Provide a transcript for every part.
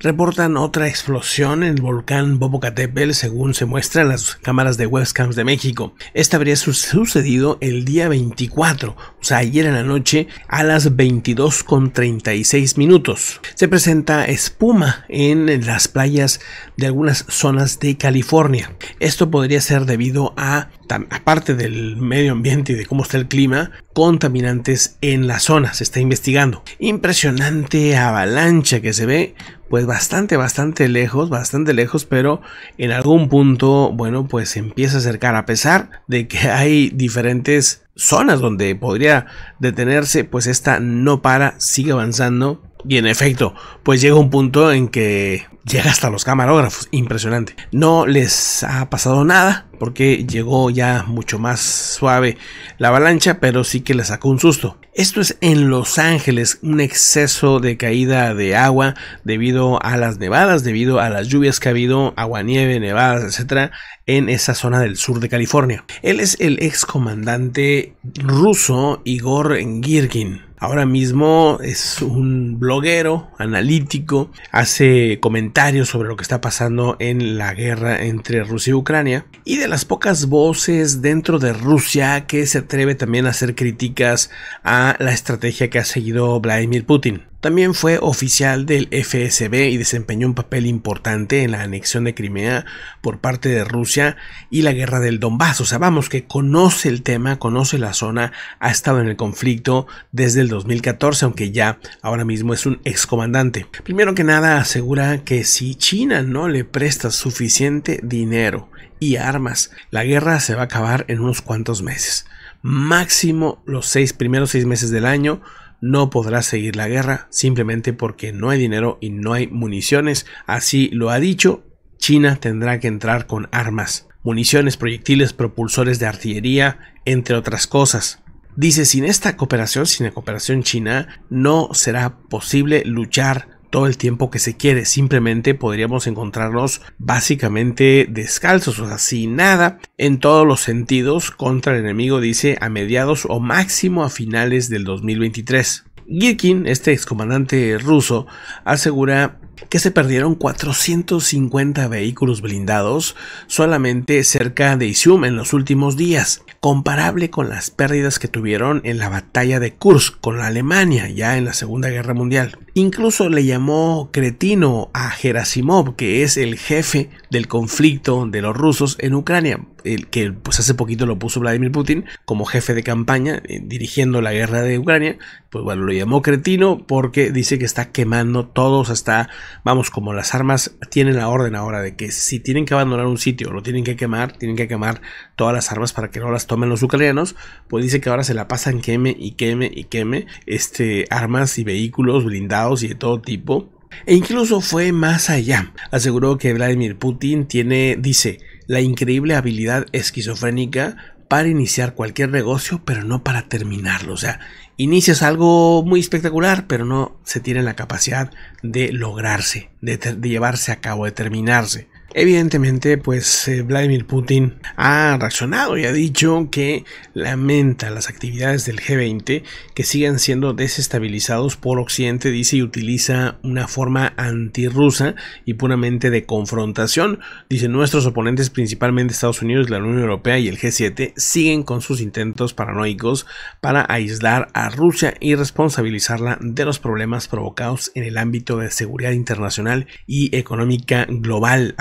Reportan otra explosión en el volcán Popocatépetl, según se muestra en las cámaras de webcams de México. Esta habría sucedido el día 24, o sea, ayer en la noche, a las 22.36 minutos. Se presenta espuma en las playas de algunas zonas de California. Esto podría ser debido a, aparte del medio ambiente y de cómo está el clima, contaminantes en la zona. Se está investigando. Impresionante avalancha que se ve, pues bastante, bastante lejos, bastante lejos, pero en algún punto, bueno, pues empieza a acercar, a pesar de que hay diferentes zonas donde podría detenerse, pues esta no para, sigue avanzando. Y en efecto, pues llega un punto en que llega hasta los camarógrafos. Impresionante. No les ha pasado nada porque llegó ya mucho más suave la avalancha, pero sí que les sacó un susto. Esto es en Los Ángeles, un exceso de caída de agua debido a las nevadas, debido a las lluvias que ha habido, agua, nieve, nevadas, etcétera, en esa zona del sur de California. Él es el ex comandante ruso Igor Girgin. Ahora mismo es un bloguero analítico, hace comentarios sobre lo que está pasando en la guerra entre Rusia y Ucrania y de las pocas voces dentro de Rusia que se atreve también a hacer críticas a la estrategia que ha seguido Vladimir Putin. También fue oficial del FSB y desempeñó un papel importante en la anexión de Crimea por parte de Rusia y la guerra del Donbass. O sea, vamos, que conoce el tema, conoce la zona, ha estado en el conflicto desde el 2014, aunque ya ahora mismo es un excomandante. Primero que nada, asegura que si China no le presta suficiente dinero y armas, la guerra se va a acabar en unos cuantos meses máximo los seis primeros seis meses del año no podrá seguir la guerra simplemente porque no hay dinero y no hay municiones. Así lo ha dicho, China tendrá que entrar con armas, municiones, proyectiles, propulsores de artillería, entre otras cosas. Dice, sin esta cooperación, sin la cooperación china, no será posible luchar todo el tiempo que se quiere. Simplemente podríamos encontrarnos básicamente descalzos, o sea, sin nada, en todos los sentidos contra el enemigo, dice, a mediados o máximo a finales del 2023. Girkin, este excomandante ruso, asegura que se perdieron 450 vehículos blindados solamente cerca de Izium en los últimos días, comparable con las pérdidas que tuvieron en la batalla de Kursk con la Alemania ya en la Segunda Guerra Mundial. Incluso le llamó cretino a Gerasimov, que es el jefe del conflicto de los rusos en Ucrania, que pues hace poquito lo puso Vladimir Putin como jefe de campaña eh, dirigiendo la guerra de Ucrania, pues bueno, lo llamó cretino porque dice que está quemando todos hasta, vamos, como las armas tienen la orden ahora de que si tienen que abandonar un sitio, lo tienen que quemar, tienen que quemar todas las armas para que no las tomen los ucranianos, pues dice que ahora se la pasan queme y queme y queme, este, armas y vehículos blindados y de todo tipo. E incluso fue más allá. Aseguró que Vladimir Putin tiene, dice, la increíble habilidad esquizofrénica para iniciar cualquier negocio, pero no para terminarlo. O sea, inicias algo muy espectacular, pero no se tiene la capacidad de lograrse, de, de llevarse a cabo, de terminarse. Evidentemente, pues eh, Vladimir Putin ha reaccionado y ha dicho que lamenta las actividades del G20 que siguen siendo desestabilizados por Occidente, dice y utiliza una forma antirrusa y puramente de confrontación. Dice, nuestros oponentes, principalmente Estados Unidos, la Unión Europea y el G7, siguen con sus intentos paranoicos para aislar a Rusia y responsabilizarla de los problemas provocados en el ámbito de seguridad internacional y económica global,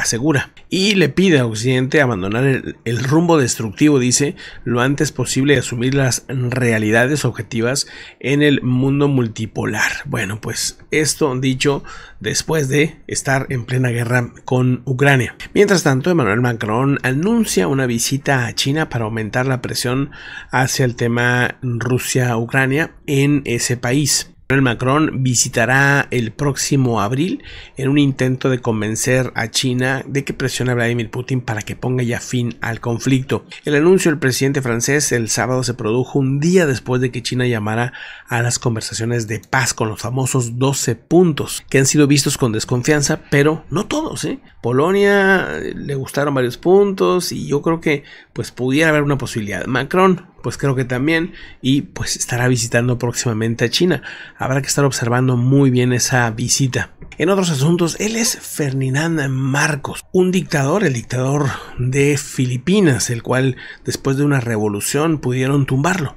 y le pide a Occidente abandonar el, el rumbo destructivo, dice, lo antes posible y asumir las realidades objetivas en el mundo multipolar. Bueno, pues esto dicho después de estar en plena guerra con Ucrania. Mientras tanto, Emmanuel Macron anuncia una visita a China para aumentar la presión hacia el tema Rusia-Ucrania en ese país. Macron visitará el próximo abril en un intento de convencer a China de que presione a Vladimir Putin para que ponga ya fin al conflicto. El anuncio del presidente francés el sábado se produjo un día después de que China llamara a las conversaciones de paz con los famosos 12 puntos, que han sido vistos con desconfianza, pero no todos. ¿eh? Polonia eh, le gustaron varios puntos y yo creo que pues pudiera haber una posibilidad. Macron pues creo que también, y pues estará visitando próximamente a China. Habrá que estar observando muy bien esa visita. En otros asuntos, él es Ferdinand Marcos, un dictador, el dictador de Filipinas, el cual después de una revolución pudieron tumbarlo.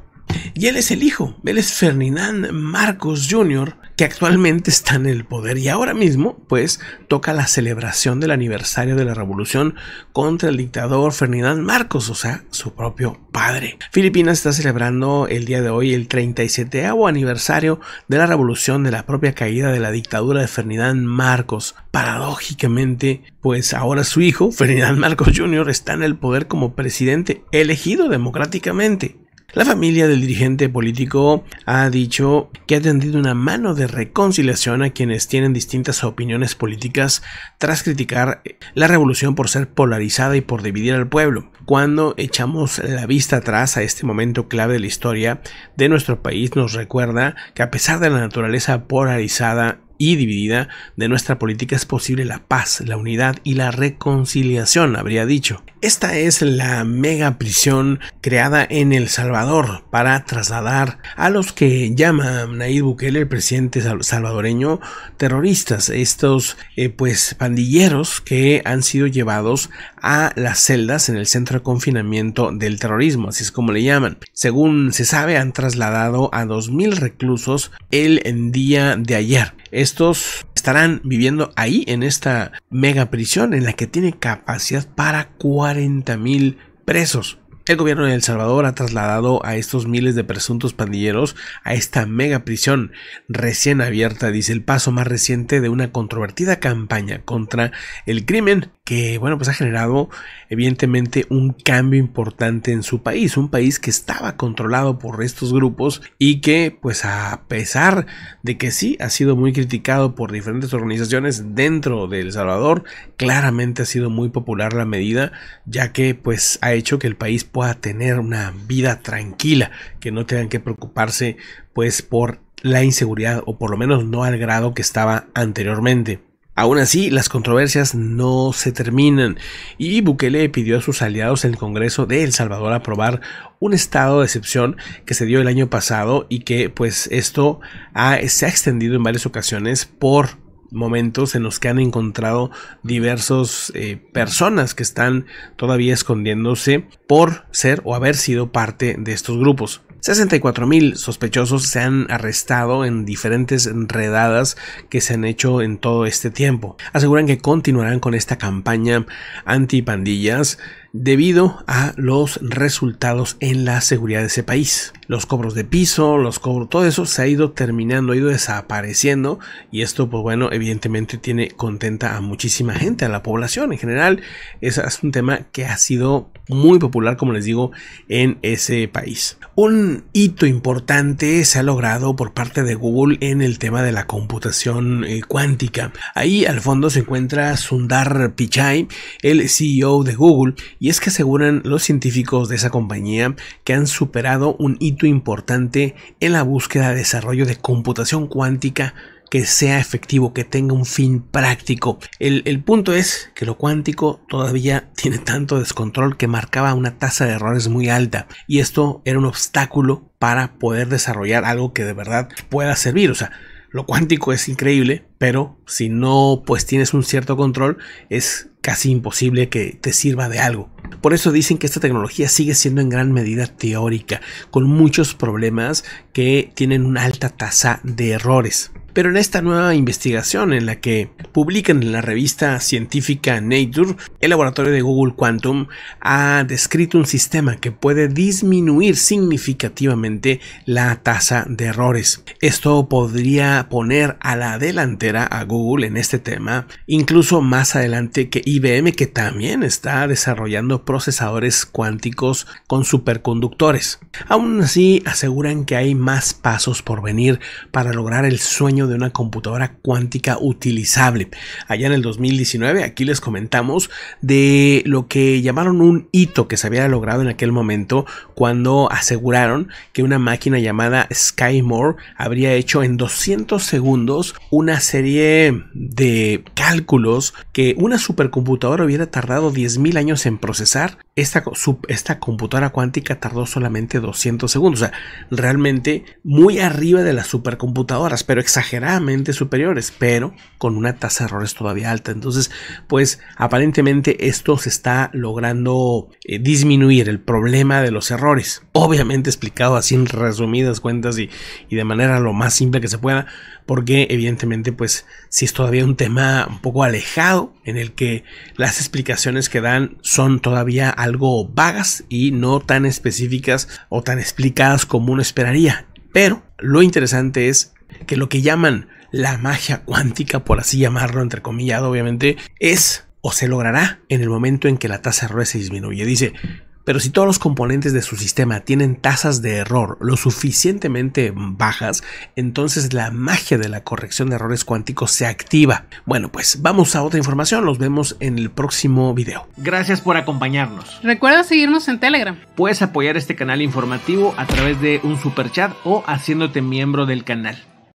Y él es el hijo, él es Ferdinand Marcos Jr., que actualmente está en el poder y ahora mismo pues toca la celebración del aniversario de la revolución contra el dictador Ferdinand Marcos, o sea, su propio padre. Filipinas está celebrando el día de hoy el 37 aniversario de la revolución de la propia caída de la dictadura de Ferdinand Marcos. Paradójicamente, pues ahora su hijo, Ferdinand Marcos Jr., está en el poder como presidente elegido democráticamente. La familia del dirigente político ha dicho que ha tendido una mano de reconciliación a quienes tienen distintas opiniones políticas tras criticar la revolución por ser polarizada y por dividir al pueblo. Cuando echamos la vista atrás a este momento clave de la historia de nuestro país, nos recuerda que a pesar de la naturaleza polarizada y dividida de nuestra política es posible la paz, la unidad y la reconciliación, habría dicho. Esta es la mega prisión creada en El Salvador para trasladar a los que llama Nayib Bukele, el presidente salvadoreño, terroristas, estos eh, pues pandilleros que han sido llevados a las celdas en el centro de confinamiento del terrorismo, así es como le llaman. Según se sabe, han trasladado a 2.000 reclusos el día de ayer estos estarán viviendo ahí en esta mega prisión en la que tiene capacidad para 40 mil presos. El gobierno de El Salvador ha trasladado a estos miles de presuntos pandilleros a esta mega prisión recién abierta, dice el paso más reciente de una controvertida campaña contra el crimen que, bueno, pues ha generado evidentemente un cambio importante en su país, un país que estaba controlado por estos grupos y que, pues a pesar de que sí ha sido muy criticado por diferentes organizaciones dentro de El Salvador, claramente ha sido muy popular la medida, ya que pues ha hecho que el país pueda tener una vida tranquila, que no tengan que preocuparse pues por la inseguridad o por lo menos no al grado que estaba anteriormente. Aún así, las controversias no se terminan y Bukele pidió a sus aliados en el Congreso de El Salvador aprobar un estado de excepción que se dio el año pasado y que pues esto se ha extendido en varias ocasiones por momentos en los que han encontrado diversas eh, personas que están todavía escondiéndose por ser o haber sido parte de estos grupos. 64.000 sospechosos se han arrestado en diferentes redadas que se han hecho en todo este tiempo. Aseguran que continuarán con esta campaña antipandillas debido a los resultados en la seguridad de ese país. Los cobros de piso, los cobros, todo eso se ha ido terminando, ha ido desapareciendo y esto pues bueno, evidentemente tiene contenta a muchísima gente, a la población en general. Es, un tema que ha sido muy popular, como les digo, en ese país. Un hito importante se ha logrado por parte de Google en el tema de la computación eh, cuántica. Ahí al fondo se encuentra Sundar Pichai, el CEO de Google, y es que aseguran los científicos de esa compañía que han superado un hito importante en la búsqueda de desarrollo de computación cuántica que sea efectivo, que tenga un fin práctico. El, punto es que lo cuántico todavía tiene tanto descontrol que marcaba una tasa de errores muy alta y esto era un obstáculo para poder desarrollar algo que de verdad pueda servir. O sea, lo cuántico es increíble, pero si no pues tienes un cierto control es casi imposible que te sirva de algo. Por eso dicen que esta tecnología sigue siendo en gran medida teórica, con muchos problemas que tienen una alta tasa de errores. Pero en esta nueva investigación en la que publican en la revista científica Nature, el laboratorio de Google Quantum ha descrito un sistema que puede disminuir significativamente la tasa de errores. Esto podría poner a la delantera a Google en este tema, incluso más adelante que IBM que también está desarrollando procesadores cuánticos con superconductores. Aún así, aseguran que hay más pasos por venir para lograr el sueño de una computadora cuántica utilizable. Allá en el 2019, aquí les comentamos de lo que llamaron un hito que se había logrado en aquel momento cuando aseguraron que una máquina llamada Skymore habría hecho en 200 segundos una serie de cálculos que una supercomputadora computadora hubiera tardado 10.000 años en procesar, esta, esta computadora cuántica tardó solamente 200 segundos. O sea, realmente muy arriba de las supercomputadoras, pero exageradamente superiores, pero con una tasa de errores todavía alta. Entonces, pues aparentemente esto se está logrando eh, disminuir el problema de los errores. Obviamente explicado así en resumidas cuentas y, y de manera lo más simple que se pueda porque evidentemente pues si es todavía un tema un poco alejado en el que las explicaciones que dan son todavía algo vagas y no tan específicas o tan explicadas como uno esperaría. Pero lo interesante es que lo que llaman la magia cuántica, por así llamarlo, entre comillas, obviamente, es o se logrará en el momento en que la tasa de se disminuye. Dice, pero si todos los componentes de su sistema tienen tasas de error lo suficientemente bajas, entonces la magia de la corrección de errores cuánticos se activa. Bueno, pues vamos a otra información, los vemos en el próximo video. Gracias por acompañarnos. Recuerda seguirnos en Telegram. Puedes apoyar este canal informativo a través de un super chat o haciéndote miembro del canal.